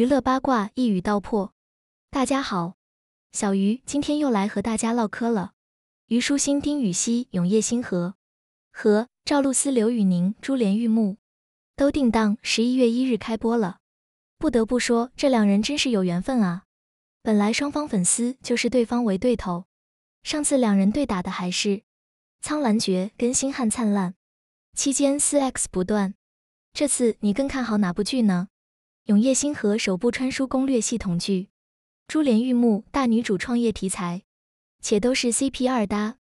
娱乐八卦一语道破。大家好，小鱼今天又来和大家唠嗑了。虞书欣、丁禹兮、永夜星河和赵露思、刘宇宁、珠帘玉幕都定档十一月一日开播了。不得不说，这两人真是有缘分啊！本来双方粉丝就是对方为对头，上次两人对打的还是《苍兰诀》跟《星汉灿烂》，期间四 x 不断。这次你更看好哪部剧呢？《永夜星河》首部穿书攻略系统剧，《珠帘玉幕》大女主创业题材，且都是 CP 二搭。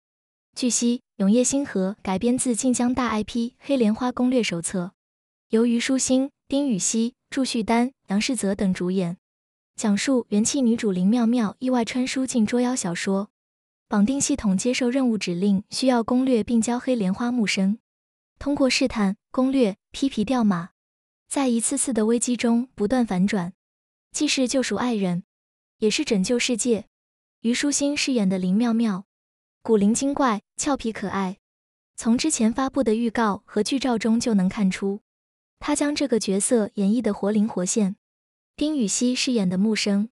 据悉，《永夜星河》改编自晋江大 IP《黑莲花攻略手册》，由虞书欣、丁禹兮、祝绪丹、杨世泽等主演，讲述元气女主林妙妙意外穿书进捉妖小说，绑定系统接受任务指令，需要攻略并教黑莲花木生，通过试探、攻略、批皮掉马。在一次次的危机中不断反转，既是救赎爱人，也是拯救世界。虞书欣饰演的林妙妙，古灵精怪、俏皮可爱，从之前发布的预告和剧照中就能看出，她将这个角色演绎的活灵活现。丁禹兮饰演的木生，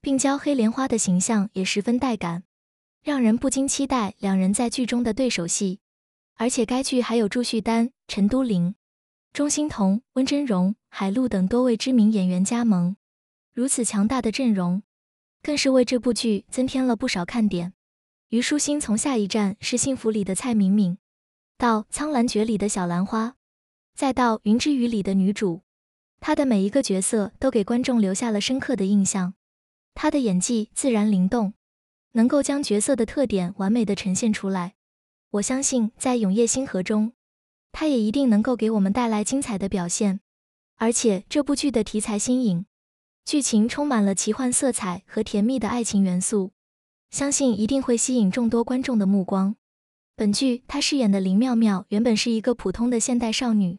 并娇黑莲花的形象也十分带感，让人不禁期待两人在剧中的对手戏。而且该剧还有朱旭丹、陈都灵。钟欣桐、温峥荣、海陆等多位知名演员加盟，如此强大的阵容，更是为这部剧增添了不少看点。虞书欣从《下一站是幸福》里的蔡敏敏，到《苍兰诀》里的小兰花，再到《云之羽》里的女主，她的每一个角色都给观众留下了深刻的印象。她的演技自然灵动，能够将角色的特点完美的呈现出来。我相信，在《永夜星河》中。他也一定能够给我们带来精彩的表现，而且这部剧的题材新颖，剧情充满了奇幻色彩和甜蜜的爱情元素，相信一定会吸引众多观众的目光。本剧他饰演的林妙妙原本是一个普通的现代少女，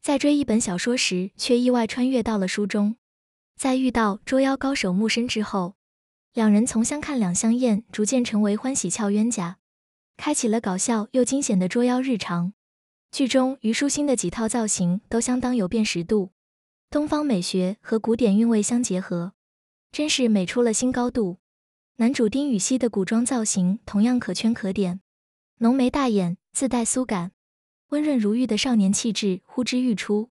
在追一本小说时却意外穿越到了书中，在遇到捉妖高手木生之后，两人从相看两相厌逐渐成为欢喜俏冤家，开启了搞笑又惊险的捉妖日常。剧中虞书欣的几套造型都相当有辨识度，东方美学和古典韵味相结合，真是美出了新高度。男主丁禹锡的古装造型同样可圈可点，浓眉大眼，自带苏感，温润如玉的少年气质呼之欲出。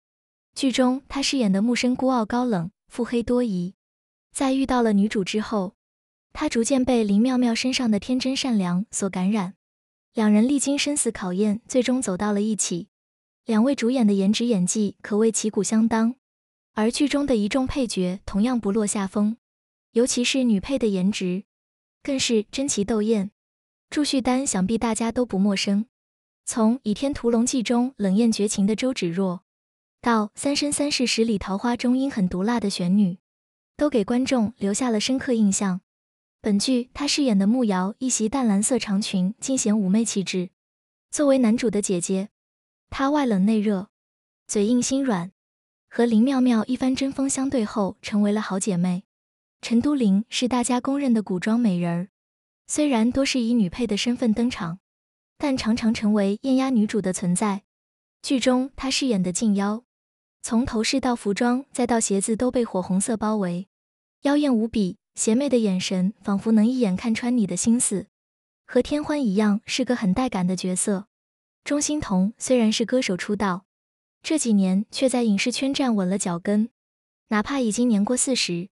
剧中他饰演的木生孤傲高冷，腹黑多疑，在遇到了女主之后，他逐渐被林妙妙身上的天真善良所感染。两人历经生死考验，最终走到了一起。两位主演的颜值演技可谓旗鼓相当，而剧中的一众配角同样不落下风。尤其是女配的颜值更是争奇斗艳。祝绪丹想必大家都不陌生，从《倚天屠龙记》中冷艳绝情的周芷若，到《三生三世十里桃花》中阴狠毒辣的玄女，都给观众留下了深刻印象。本剧，她饰演的慕瑶一袭淡蓝色长裙，尽显妩媚气质。作为男主的姐姐，她外冷内热，嘴硬心软，和林妙妙一番针锋相对后，成为了好姐妹。陈都灵是大家公认的古装美人儿，虽然多是以女配的身份登场，但常常成为艳压女主的存在。剧中，她饰演的静妖，从头饰到服装再到鞋子，都被火红色包围，妖艳无比。邪魅的眼神，仿佛能一眼看穿你的心思。和天欢一样，是个很带感的角色。钟欣潼虽然是歌手出道，这几年却在影视圈站稳了脚跟。哪怕已经年过四十，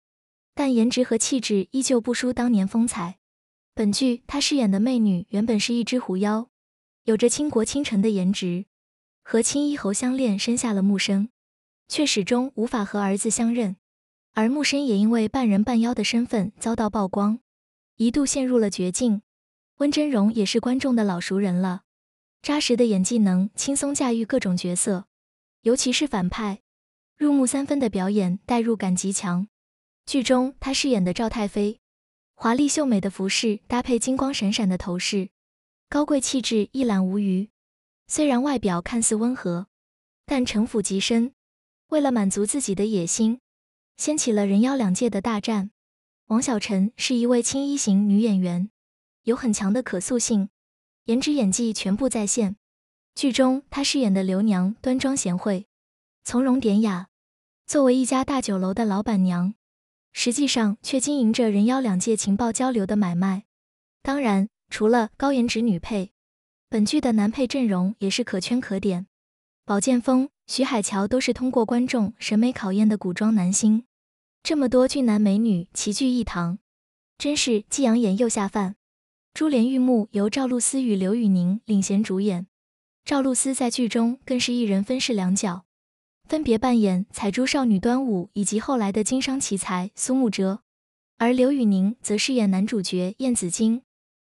但颜值和气质依旧不输当年风采。本剧她饰演的媚女原本是一只狐妖，有着倾国倾城的颜值，和青衣侯相恋，生下了木生，却始终无法和儿子相认。而木生也因为半人半妖的身份遭到曝光，一度陷入了绝境。温峥嵘也是观众的老熟人了，扎实的演技能轻松驾驭各种角色，尤其是反派，入木三分的表演，代入感极强。剧中他饰演的赵太妃，华丽秀美的服饰搭配金光闪闪的头饰，高贵气质一览无余。虽然外表看似温和，但城府极深，为了满足自己的野心。掀起了人妖两界的大战。王小晨是一位青衣型女演员，有很强的可塑性，颜值演技全部在线。剧中她饰演的刘娘端庄贤惠，从容典雅。作为一家大酒楼的老板娘，实际上却经营着人妖两界情报交流的买卖。当然，除了高颜值女配，本剧的男配阵容也是可圈可点。宝剑锋、徐海乔都是通过观众审美考验的古装男星。这么多俊男美女齐聚一堂，真是既养眼又下饭。《珠帘玉幕》由赵露思与刘宇宁领衔主演，赵露思在剧中更是一人分饰两角，分别扮演采珠少女端午以及后来的经商奇才苏幕哲；而刘宇宁则饰演男主角燕子京，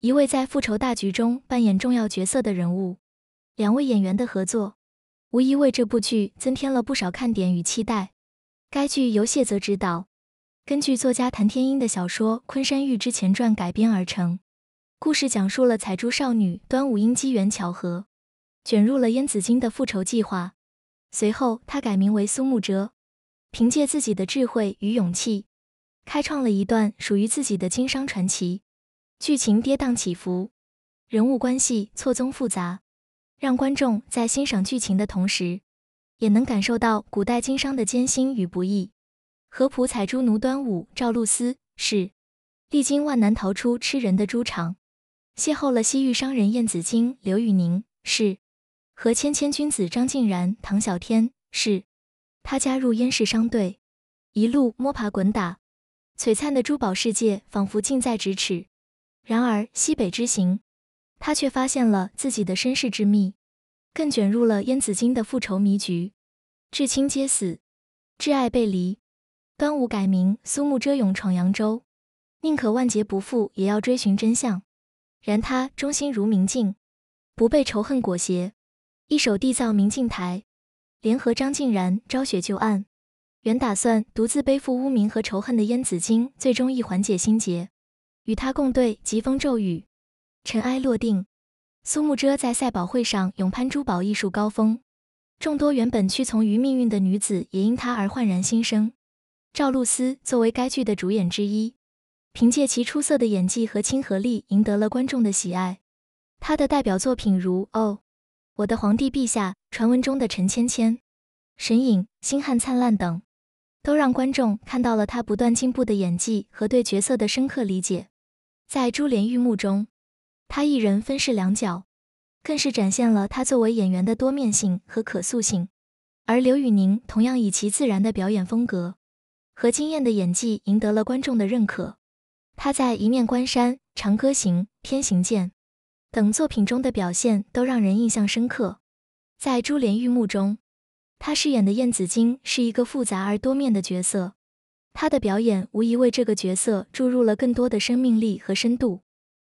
一位在复仇大局中扮演重要角色的人物。两位演员的合作，无疑为这部剧增添了不少看点与期待。该剧由谢泽执导，根据作家谭天英的小说《昆山玉之前传》改编而成。故事讲述了彩珠少女端午因机缘巧合卷入了燕子京的复仇计划，随后她改名为苏慕哲，凭借自己的智慧与勇气，开创了一段属于自己的经商传奇。剧情跌宕起伏，人物关系错综复杂，让观众在欣赏剧情的同时。也能感受到古代经商的艰辛与不易。何普采珠奴端午赵露思是历经万难逃出吃人的猪场，邂逅了西域商人燕子京刘宇宁是和谦谦君子张静然唐小天是。他加入燕氏商队，一路摸爬滚打，璀璨的珠宝世界仿佛近在咫尺。然而西北之行，他却发现了自己的身世之秘。更卷入了燕子京的复仇迷局，至亲皆死，挚爱背离。端午改名苏慕遮，勇闯扬州，宁可万劫不复，也要追寻真相。然他忠心如明镜，不被仇恨裹挟，一手缔造明镜台，联合张静然昭雪旧案。原打算独自背负污名和仇恨的燕子京，最终一缓解心结，与他共对疾风骤雨，尘埃落定。苏幕遮在赛宝会上勇攀珠宝艺术高峰，众多原本屈从于命运的女子也因她而焕然新生。赵露思作为该剧的主演之一，凭借其出色的演技和亲和力赢得了观众的喜爱。她的代表作品如《哦，我的皇帝陛下》《传闻中的陈芊芊》《神隐》《星汉灿烂》等，都让观众看到了她不断进步的演技和对角色的深刻理解。在《珠帘玉幕》中。他一人分饰两角，更是展现了他作为演员的多面性和可塑性。而刘宇宁同样以其自然的表演风格和惊艳的演技赢得了观众的认可。他在《一面关山》《长歌行》《天行健》等作品中的表现都让人印象深刻。在《珠帘玉幕》中，他饰演的燕子京是一个复杂而多面的角色，他的表演无疑为这个角色注入了更多的生命力和深度。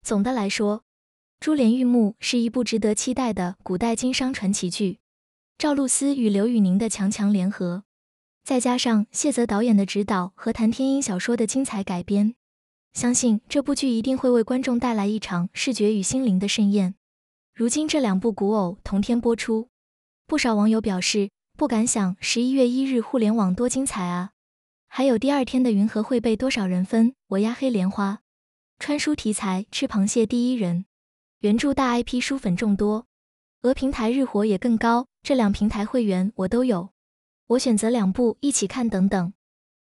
总的来说，《珠帘玉幕》是一部值得期待的古代经商传奇剧。赵露思与刘宇宁的强强联合，再加上谢泽导演的指导和谭天英小说的精彩改编，相信这部剧一定会为观众带来一场视觉与心灵的盛宴。如今这两部古偶同天播出，不少网友表示不敢想十一月一日互联网多精彩啊！还有第二天的《云和会被多少人分？我压黑莲花。穿书题材，吃螃蟹第一人，原著大 IP，书粉众多，鹅平台日活也更高，这两平台会员我都有，我选择两部一起看，等等。